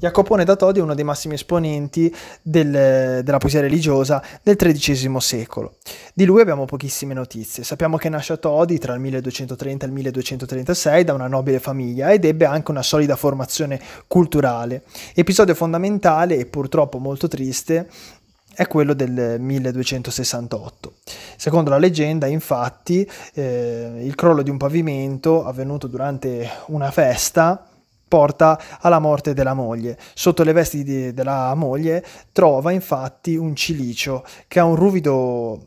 Jacopone da Todi è uno dei massimi esponenti del, della poesia religiosa del XIII secolo. Di lui abbiamo pochissime notizie. Sappiamo che nasce a Todi tra il 1230 e il 1236 da una nobile famiglia ed ebbe anche una solida formazione culturale. Episodio fondamentale e purtroppo molto triste è quello del 1268. Secondo la leggenda, infatti, eh, il crollo di un pavimento avvenuto durante una festa porta alla morte della moglie. Sotto le vesti di, della moglie trova infatti un cilicio che ha un ruvido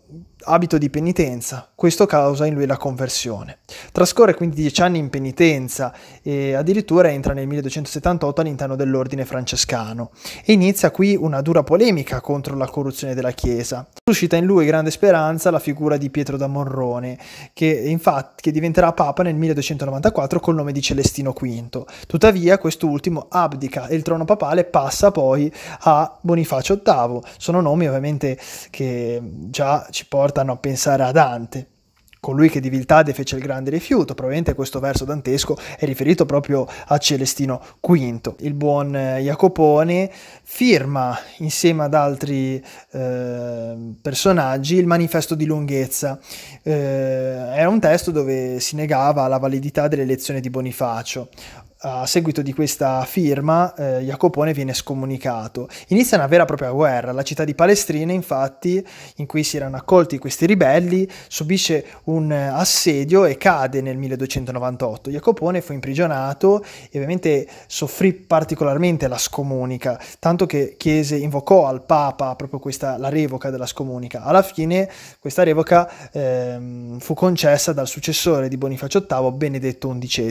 abito di penitenza, questo causa in lui la conversione. Trascorre quindi dieci anni in penitenza e addirittura entra nel 1278 all'interno dell'ordine francescano e inizia qui una dura polemica contro la corruzione della Chiesa. Suscita in lui grande speranza la figura di Pietro da Morrone, che infatti che diventerà papa nel 1294 col nome di Celestino V. Tuttavia quest'ultimo abdica e il trono papale passa poi a Bonifacio VIII. Sono nomi ovviamente che già ci portano portano a pensare a Dante, colui che di viltade fece il grande rifiuto. Probabilmente questo verso dantesco è riferito proprio a Celestino V. Il buon eh, Jacopone firma insieme ad altri eh, personaggi il manifesto di lunghezza. Eh, era un testo dove si negava la validità delle lezioni di Bonifacio a seguito di questa firma, eh, Jacopone viene scomunicato. Inizia una vera e propria guerra. La città di Palestrina, infatti, in cui si erano accolti questi ribelli, subisce un assedio e cade nel 1298. Jacopone fu imprigionato e ovviamente soffrì particolarmente la scomunica, tanto che chiese, invocò al Papa proprio questa, la revoca della scomunica. Alla fine questa revoca eh, fu concessa dal successore di Bonifacio VIII, Benedetto XI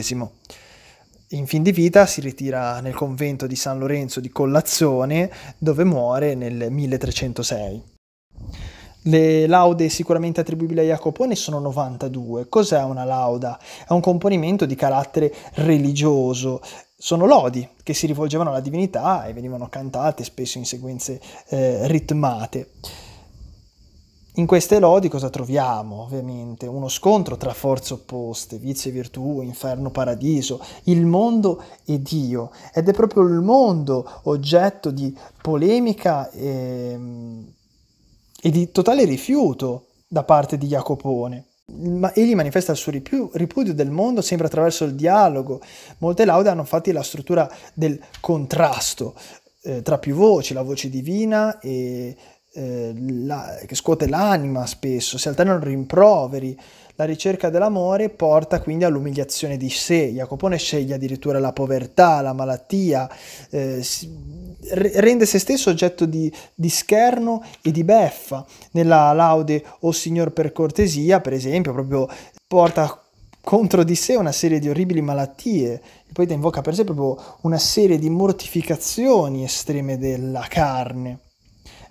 in fin di vita si ritira nel convento di San Lorenzo di Collazione, dove muore nel 1306. Le laude sicuramente attribuibili a Jacopone sono 92. Cos'è una lauda? È un componimento di carattere religioso. Sono lodi che si rivolgevano alla divinità e venivano cantate spesso in sequenze eh, ritmate. In queste lodi cosa troviamo? Ovviamente uno scontro tra forze opposte, vizio e virtù, inferno, paradiso, il mondo e Dio. Ed è proprio il mondo oggetto di polemica e, ehm, e di totale rifiuto da parte di Jacopone. Ma egli manifesta il suo ripudio del mondo sempre attraverso il dialogo. Molte laude hanno infatti la struttura del contrasto, eh, tra più voci, la voce divina e eh, la, che scuote l'anima spesso, si alternano rimproveri, la ricerca dell'amore porta quindi all'umiliazione di sé. Jacopone sceglie addirittura la povertà, la malattia, eh, si, rende se stesso oggetto di, di, scherno e di beffa. Nella laude O Signor per cortesia, per esempio, proprio porta contro di sé una serie di orribili malattie. Il poeta invoca per sé proprio una serie di mortificazioni estreme della carne.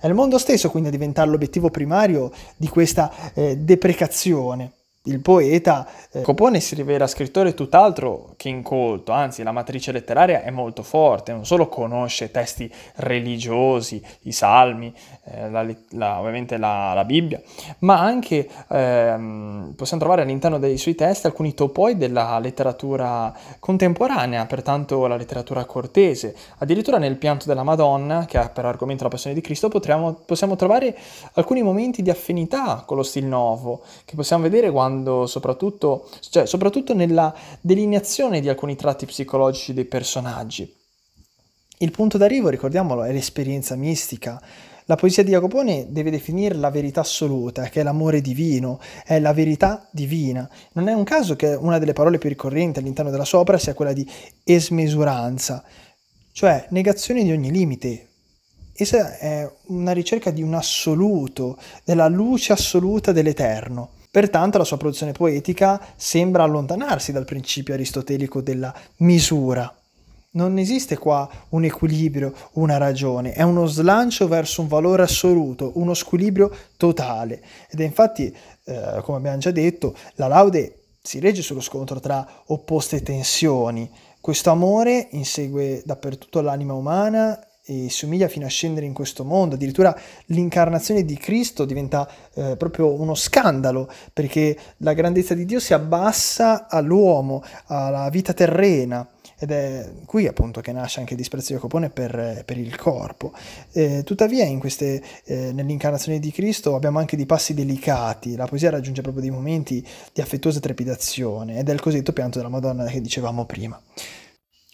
È il mondo stesso quindi a diventare l'obiettivo primario di questa eh, deprecazione. Il poeta eh, Copone si rivela scrittore tutt'altro che incolto, anzi la matrice letteraria è molto forte, non solo conosce testi religiosi, i salmi, eh, la, la, ovviamente la, la, Bibbia, ma anche ehm, possiamo trovare all'interno dei suoi testi alcuni topoi della letteratura contemporanea, pertanto la letteratura cortese. Addirittura nel pianto della Madonna, che ha per argomento la passione di Cristo, potremo, possiamo trovare alcuni momenti di affinità con lo stil nuovo, che possiamo vedere quando quando soprattutto, cioè, soprattutto nella delineazione di alcuni tratti psicologici dei personaggi. Il punto d'arrivo, ricordiamolo, è l'esperienza mistica. La poesia di Jacopone deve definire la verità assoluta, che è l'amore divino, è la verità divina. Non è un caso che una delle parole più ricorrenti all'interno della sua opera sia quella di esmesuranza, cioè negazione di ogni limite. Essa è una ricerca di un assoluto, della luce assoluta dell'eterno. Pertanto la sua produzione poetica sembra allontanarsi dal principio aristotelico della misura. Non esiste qua un equilibrio, una ragione, è uno slancio verso un valore assoluto, uno squilibrio totale. Ed è infatti, eh, come abbiamo già detto, la laude si regge sullo scontro tra opposte tensioni. Questo amore insegue dappertutto l'anima umana e somiglia fino a scendere in questo mondo, addirittura l'incarnazione di Cristo diventa eh, proprio uno scandalo perché la grandezza di Dio si abbassa all'uomo, alla vita terrena ed è qui appunto che nasce anche il disprezzo di Jacopone per, eh, per il corpo. Eh, tuttavia queste, eh, nell'incarnazione di Cristo abbiamo anche dei passi delicati, la poesia raggiunge proprio dei momenti di affettuosa trepidazione ed è il cosiddetto pianto della Madonna che dicevamo prima.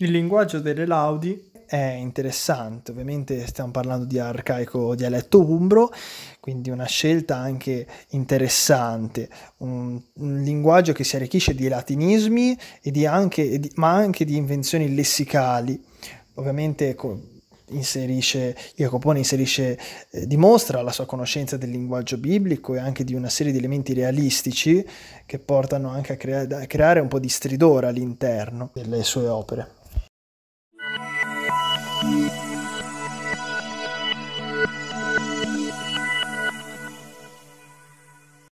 Il linguaggio delle laudi è interessante. Ovviamente stiamo parlando di arcaico dialetto umbro, quindi una scelta anche interessante, un, un linguaggio che si arricchisce di latinismi, di anche, di, ma anche di invenzioni lessicali. Ovviamente co- inserisce, Jacopone inserisce, eh, dimostra la sua conoscenza del linguaggio biblico e anche di una serie di elementi realistici che portano anche a, crea- a creare un po' di stridore all'interno delle sue opere.